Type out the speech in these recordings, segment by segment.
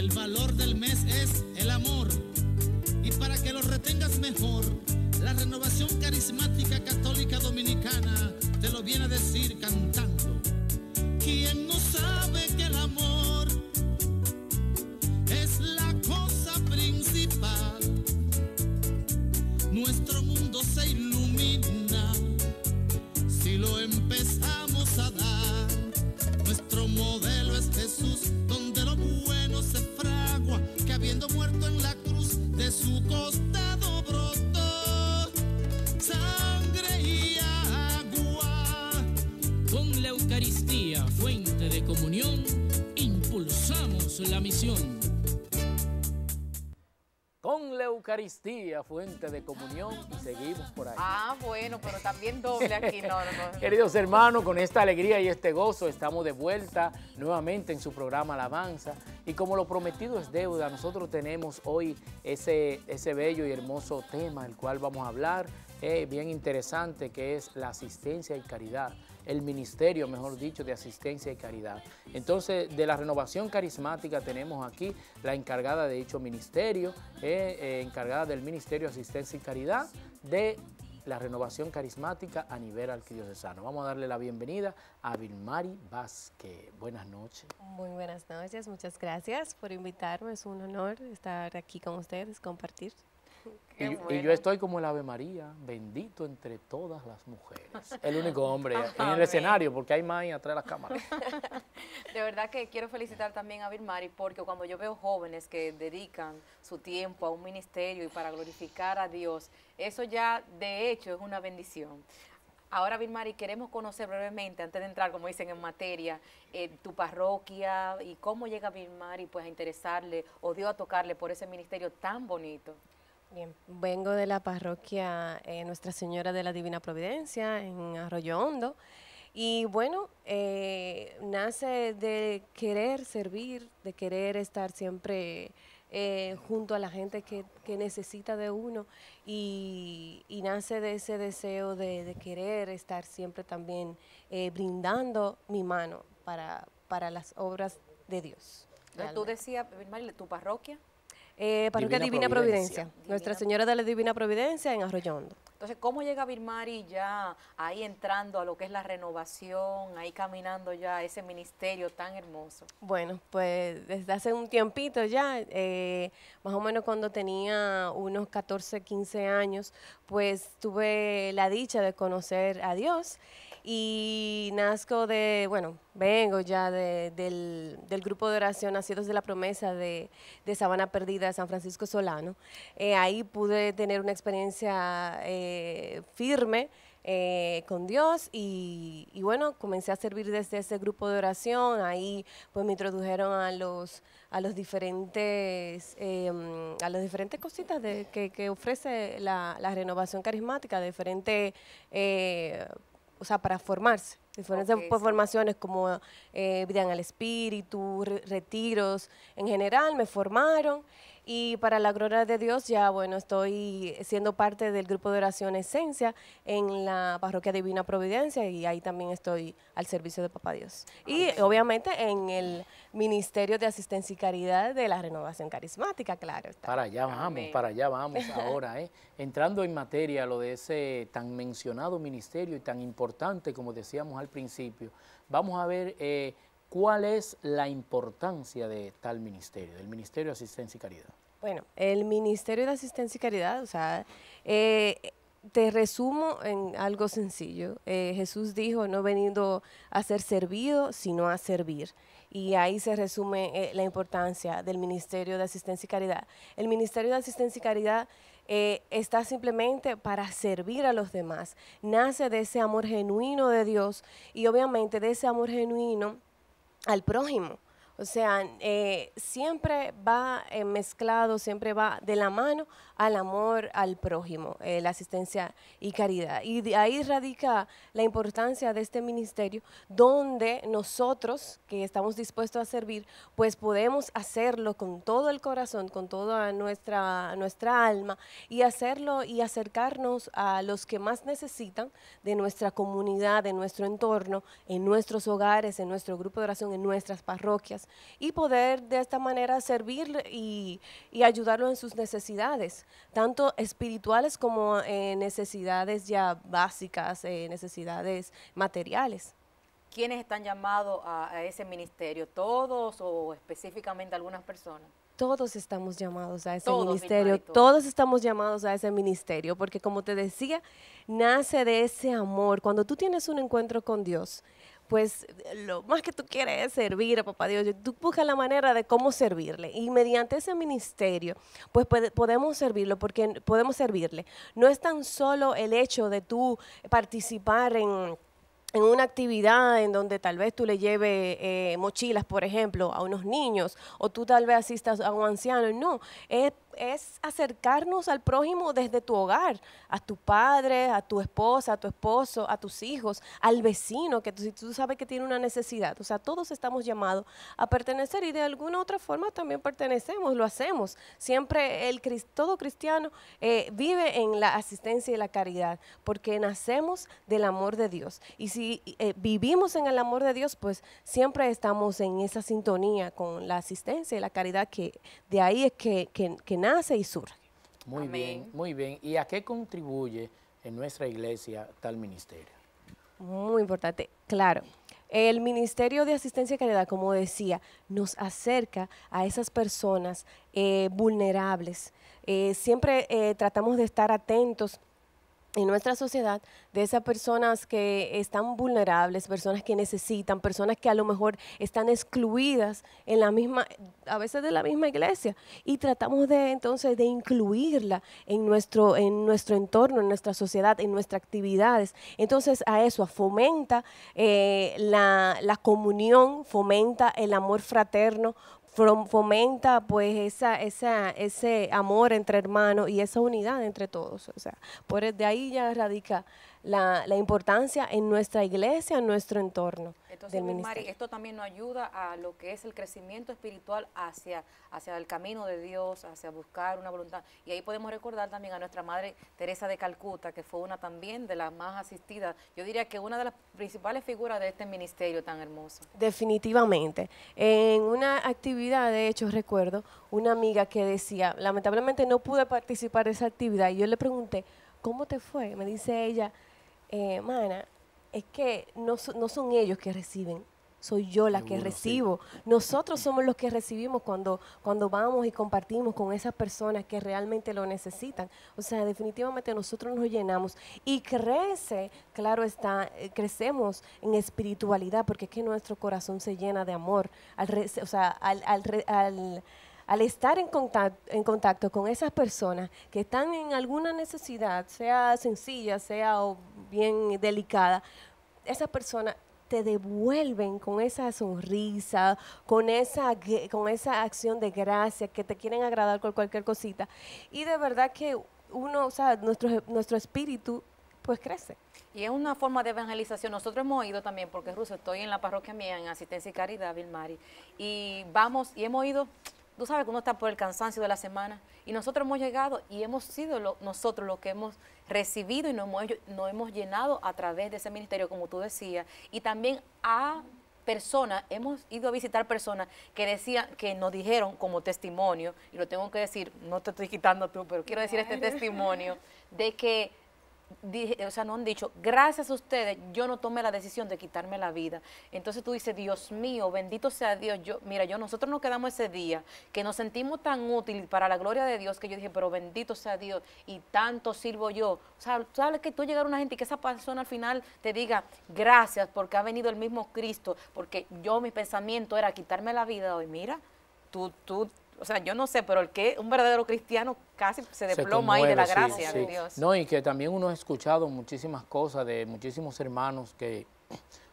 El valor del mes es el amor. Y para que lo retengas mejor, la renovación carismática católica dominicana te lo viene a decir cantando. ¿Quién no sabe que el amor es la cosa principal? Nuestro comunión, impulsamos la misión. Con la Eucaristía, fuente de comunión, y seguimos por ahí. Ah, bueno, pero también doble aquí. No, Queridos hermanos, con esta alegría y este gozo estamos de vuelta nuevamente en su programa Alabanza. Y como lo prometido es deuda, nosotros tenemos hoy ese, ese bello y hermoso tema, el cual vamos a hablar, eh, bien interesante, que es la asistencia y caridad el Ministerio, mejor dicho, de Asistencia y Caridad. Entonces, de la renovación carismática tenemos aquí la encargada de dicho ministerio, eh, eh, encargada del Ministerio de Asistencia y Caridad de la renovación carismática a nivel arquidiocesano. Vamos a darle la bienvenida a Vilmari Vázquez. Buenas noches. Muy buenas noches, muchas gracias por invitarme. Es un honor estar aquí con ustedes, compartir. Y, yo estoy como el Ave María, bendito entre todas las mujeres. El único hombre en el escenario, porque hay más atrás de las cámaras. De verdad que quiero felicitar también a Birmari, porque cuando yo veo jóvenes que dedican su tiempo a un ministerio y para glorificar a Dios, eso ya de hecho es una bendición. Ahora, Birmari, queremos conocer brevemente, antes de entrar, como dicen, en materia, eh, tu parroquia y cómo llega Birmari pues, a interesarle o Dios a tocarle por ese ministerio tan bonito. Bien, vengo de la parroquia eh, Nuestra Señora de la Divina Providencia en Arroyo Hondo. Y bueno, eh, nace de querer servir, de querer estar siempre eh, junto a la gente que, necesita de uno y, nace de ese deseo de, querer estar siempre también brindando mi mano para, para las obras de Dios. Tú decías, tu parroquia. Eh, Parroquia Divina, Providencia. Nuestra Señora de la Divina Providencia en Arroyondo. Entonces, ¿cómo llega Birmari ya ahí entrando a lo que es la renovación, ahí caminando ya ese ministerio tan hermoso? Bueno, pues desde hace un tiempito ya, eh, más o menos cuando tenía unos 14, 15 años, pues tuve la dicha de conocer a Dios y nazco de, bueno, vengo ya del, grupo de oración Nacidos de la Promesa de, Sabana Perdida de San Francisco Solano. Eh, ahí pude tener una experiencia eh, firme. Eh, con Dios y, bueno, comencé a servir desde ese grupo de oración, ahí pues me introdujeron a los, a los diferentes, em, a las diferentes cositas de, que, ofrece la, renovación carismática, diferentes o sea, para formarse. Diferentes formaciones como eh, vida en el espíritu, retiros. En general me formaron y para la gloria de Dios, ya bueno, estoy siendo parte del grupo de oración Esencia en la parroquia Divina Providencia y ahí también estoy al servicio de Papá Dios. Y obviamente en el Ministerio de Asistencia y Caridad de la Renovación Carismática, claro. Para allá vamos, para allá vamos ahora. Eh. Entrando en materia lo de ese tan mencionado ministerio y tan importante como decíamos al principio, vamos a ver... Eh, ¿Cuál es la importancia de tal ministerio, del Ministerio de Asistencia y Caridad? Bueno, el Ministerio de Asistencia y Caridad, o sea, eh, te resumo en algo sencillo. Eh, Jesús dijo, no he venido a ser servido, sino a servir. Y ahí se resume eh, la importancia del Ministerio de Asistencia y Caridad. El Ministerio de Asistencia y Caridad está simplemente para servir a los demás. Nace de ese amor genuino de Dios y obviamente de ese amor genuino al prójimo. O sea, eh, siempre va eh, mezclado, siempre va de la mano al amor al prójimo, eh, la asistencia y caridad. Y de ahí radica la importancia de este ministerio, donde nosotros que estamos dispuestos a servir, pues podemos hacerlo con todo el corazón, con toda nuestra, nuestra alma, y hacerlo y acercarnos a los que más necesitan de nuestra comunidad, de nuestro entorno, en nuestros hogares, en nuestro grupo de oración, en nuestras parroquias y poder de esta manera servir y, ayudarlo en sus necesidades, tanto espirituales como en eh, necesidades ya básicas, eh, necesidades materiales. ¿Quiénes están llamados a, ese ministerio? ¿Todos o específicamente algunas personas? todos estamos llamados a ese ministerio, todos estamos llamados a ese ministerio, porque como te decía, nace de ese amor. Cuando tú tienes un encuentro con Dios, pues lo más que tú quieres es servir a papá Dios. Tú buscas la manera de cómo servirle. Y mediante ese ministerio, pues podemos servirlo, porque podemos servirle. No es tan solo el hecho de tú participar en una actividad en donde tal vez tú le lleves eh, mochilas, por ejemplo, a unos niños, o tú tal vez asistas a un anciano. No, es es acercarnos al prójimo desde tu hogar, a tu padre, a tu esposa, a tu esposo, a tus hijos, al vecino, que tú, sabes que tiene una necesidad. O sea, todos estamos llamados a pertenecer y de alguna u otra forma también pertenecemos, lo hacemos. Siempre el todo cristiano eh, vive en la asistencia y la caridad, porque nacemos del amor de Dios. Y si eh, vivimos en el amor de Dios, pues siempre estamos en esa sintonía con la asistencia y la caridad que de ahí es que, que nace nace y surge. Muy bien, muy bien. ¿Y a qué contribuye en nuestra iglesia tal ministerio? Muy importante, claro. El Ministerio de Asistencia y Caridad, como decía, nos acerca a esas personas eh, vulnerables. Eh, siempre eh, tratamos de estar atentos en nuestra sociedad de esas personas que están vulnerables, personas que necesitan, personas que a lo mejor están excluidas en la misma, a veces de la misma iglesia, y tratamos de entonces de incluirla en nuestro, en nuestro entorno, en nuestra sociedad, en nuestras actividades. Entonces a eso fomenta eh, la, la, comunión, fomenta el amor fraterno, fomenta pues esa, esa, ese amor entre hermanos y esa unidad entre todos. O sea, por e, de ahí ya radica la, importancia en nuestra iglesia, en nuestro entorno. Entonces, del Mari, esto también nos ayuda a lo que es el crecimiento espiritual hacia, hacia el camino de Dios, hacia buscar una voluntad. Y ahí podemos recordar también a nuestra madre Teresa de Calcuta, que fue una también de las más asistidas. Yo diría que una de las principales figuras de este ministerio tan hermoso. Definitivamente. En una actividad, de hecho, recuerdo una amiga que decía, lamentablemente no pude participar de esa actividad, y yo le pregunté, ¿cómo te fue? Me dice ella, eh, es que no, son ellos que reciben, soy yo la que recibo. Nosotros somos los que recibimos cuando, vamos y compartimos con esas personas que realmente lo necesitan. O sea, definitivamente nosotros nos llenamos y crece, claro está, eh, crecemos en espiritualidad porque es que nuestro corazón se llena de amor. Al o sea, al al estar en contacto, con esas personas que están en alguna necesidad, sea sencilla, sea bien delicada, esas personas te devuelven con esa sonrisa, con esa, con esa acción de gracia, que te quieren agradar con cualquier cosita. Y de verdad que uno, o sea, nuestro, nuestro espíritu pues crece. Y es una forma de evangelización. Nosotros hemos ido también, porque Ruso, estoy en la parroquia mía, en Asistencia y Caridad, Vilmari, y vamos, y hemos ido Tú sabes cómo está por el cansancio de la semana y nosotros hemos llegado y hemos sido nosotros los que hemos recibido y nos hemos, hemos llenado a través de ese ministerio, como tú decías, y también a personas, hemos ido a visitar personas que decían, que nos dijeron como testimonio, y lo tengo que decir, no te estoy quitando tú, pero quiero decir este testimonio, de que o sea, no han dicho, gracias a ustedes yo no tomé la decisión de quitarme la vida. Entonces tú dices, Dios mío, bendito sea Dios. Yo, mira, yo nosotros nos quedamos ese día que nos sentimos tan útil para la gloria de Dios que yo dije, pero bendito sea Dios y tanto sirvo yo. O sea, sabes que tú llegar a una gente y que esa persona al final te diga, gracias porque ha venido el mismo Cristo, porque yo mi pensamiento era quitarme la vida hoy. Mira, tú, tú o sea, yo no sé, pero el que un verdadero cristiano casi se desploma ahí de la gracia de Dios. No, y que también uno ha escuchado muchísimas cosas de muchísimos hermanos que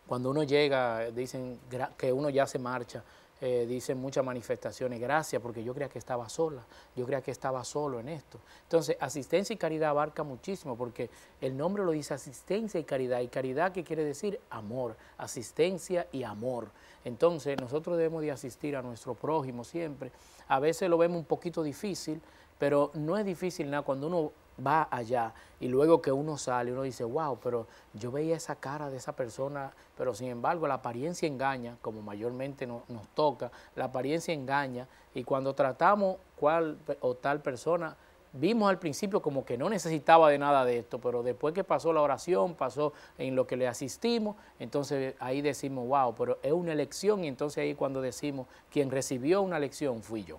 cuando uno llega dicen que uno ya se marcha, eh, dicen muchas manifestaciones, gracias, porque yo creía que estaba sola, yo creía que estaba solo en esto. Entonces, asistencia y caridad abarca muchísimo, porque el nombre lo dice asistencia y caridad, y caridad que quiere decir amor, asistencia y amor. Entonces, nosotros debemos de asistir a nuestro prójimo siempre. A veces lo vemos un poquito difícil, pero no es difícil nada cuando uno va allá y luego que uno sale, uno dice, wow, pero yo veía esa cara de esa persona, pero sin embargo la apariencia engaña, como mayormente nos toca, la apariencia engaña y cuando tratamos cual o tal persona, vimos al principio como que no necesitaba de nada de esto, pero después que pasó la oración, pasó en lo que le asistimos, entonces ahí decimos, wow, pero es una elección y entonces ahí cuando decimos, quien recibió una elección fui yo.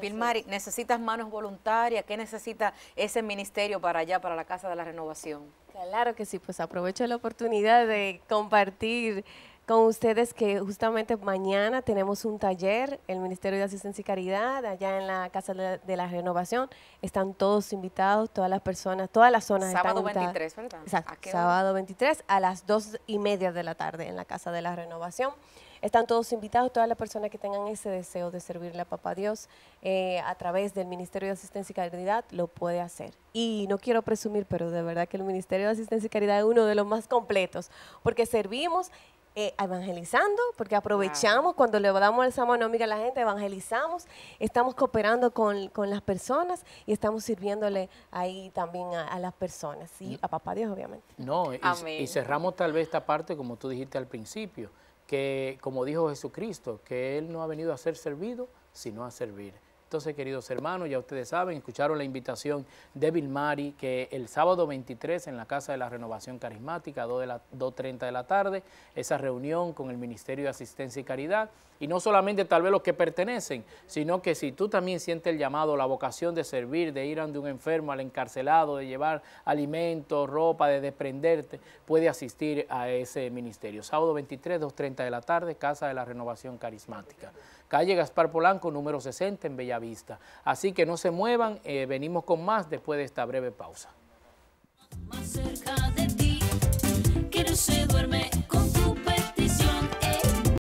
Pilmari, ¿necesitas manos voluntarias? ¿Qué necesita ese ministerio para allá, para la Casa de la Renovación? Claro que sí, pues aprovecho la oportunidad de compartir con ustedes que justamente mañana tenemos un taller, el Ministerio de Asistencia y Caridad, allá en la Casa de la, Renovación. Están todos invitados, todas las personas, todas las zonas. Sábado 23, ¿verdad? Exacto. sábado 23 a las dos y media de la tarde en la Casa de la Renovación. Están todos invitados, todas las personas que tengan ese deseo de servirle a Papá Dios eh, a través del Ministerio de Asistencia y Caridad lo puede hacer. Y no quiero presumir, pero de verdad que el Ministerio de Asistencia y Caridad es uno de los más completos, porque servimos eh, evangelizando, porque aprovechamos cuando le damos esa mano a la gente, evangelizamos, estamos cooperando con, las personas y estamos sirviéndole ahí también a, las personas y mm. a Papá Dios, obviamente. No, y, y, cerramos tal vez esta parte, como tú dijiste al principio, que como dijo Jesucristo, que Él no ha venido a ser servido, sino a servir. Entonces, queridos hermanos, ya ustedes saben, escucharon la invitación de Vilmari que el sábado 23 en la Casa de la Renovación Carismática, 2.30 de, de la tarde, esa reunión con el Ministerio de Asistencia y Caridad, y no solamente tal vez los que pertenecen, sino que si tú también sientes el llamado, la vocación de servir, de ir ante un enfermo, al encarcelado, de llevar alimentos, ropa, de desprenderte, puede asistir a ese ministerio. Sábado 23, 2.30 de la tarde, Casa de la Renovación Carismática calle Gaspar Polanco, número 60 en Bellavista. Así que no se muevan, eh, venimos con más después de esta breve pausa.